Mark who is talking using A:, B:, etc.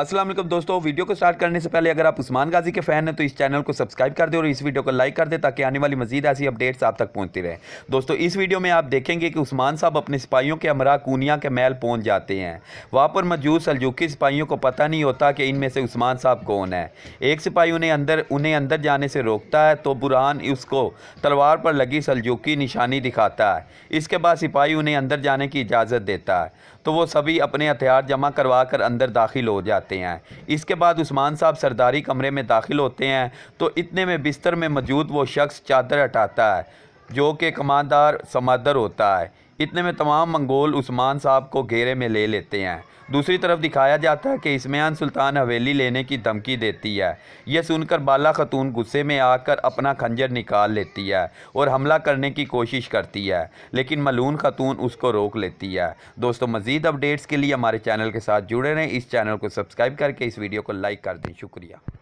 A: असलम दोस्तों वीडियो को स्टार्ट करने से पहले अगर आप उस्मान गाजी के फ़ैन हैं तो इस चैनल को सब्सक्राइब कर दें और इस वीडियो को लाइक कर दें ताकि आने वाली मजीद ऐसी अपडेट्स आप तक पहुंचती रहे दोस्तों इस वीडियो में आप देखेंगे कि उस्मान साहब अपने सिपाहियों के हमरा कूनिया के महल पहुँच जाते हैं वहाँ पर मौजूद सलजुकी सिपाहियों को पता नहीं होता कि इनमें से उस्मान साहब कौन है एक सिपाही उन्हें अंदर उन्हें अंदर जाने से रोकता है तो बुरहान उसको तलवार पर लगी सलजुकी निशानी दिखाता है इसके बाद सिपाही उन्हें अंदर जाने की इजाज़त देता है तो वो सभी अपने हथियार जमा करवा कर अंदर दाखिल हो जाते हैं इसके बाद उस्मान साहब सरदारी कमरे में दाखिल होते हैं तो इतने में बिस्तर में मौजूद वो शख्स चादर हटाता है जो कि कमांदार समादर होता है इतने में तमाम मंगोल उस्मान साहब को घेरे में ले लेते हैं दूसरी तरफ दिखाया जाता है कि इसमान सुल्तान हवेली लेने की धमकी देती है यह सुनकर बाला खतून गुस्से में आकर अपना खंजर निकाल लेती है और हमला करने की कोशिश करती है लेकिन मलून खतून उसको रोक लेती है दोस्तों मज़ीद अपडेट्स के लिए हमारे चैनल के साथ जुड़े रहें इस चैनल को सब्सक्राइब करके इस वीडियो को लाइक कर दें शुक्रिया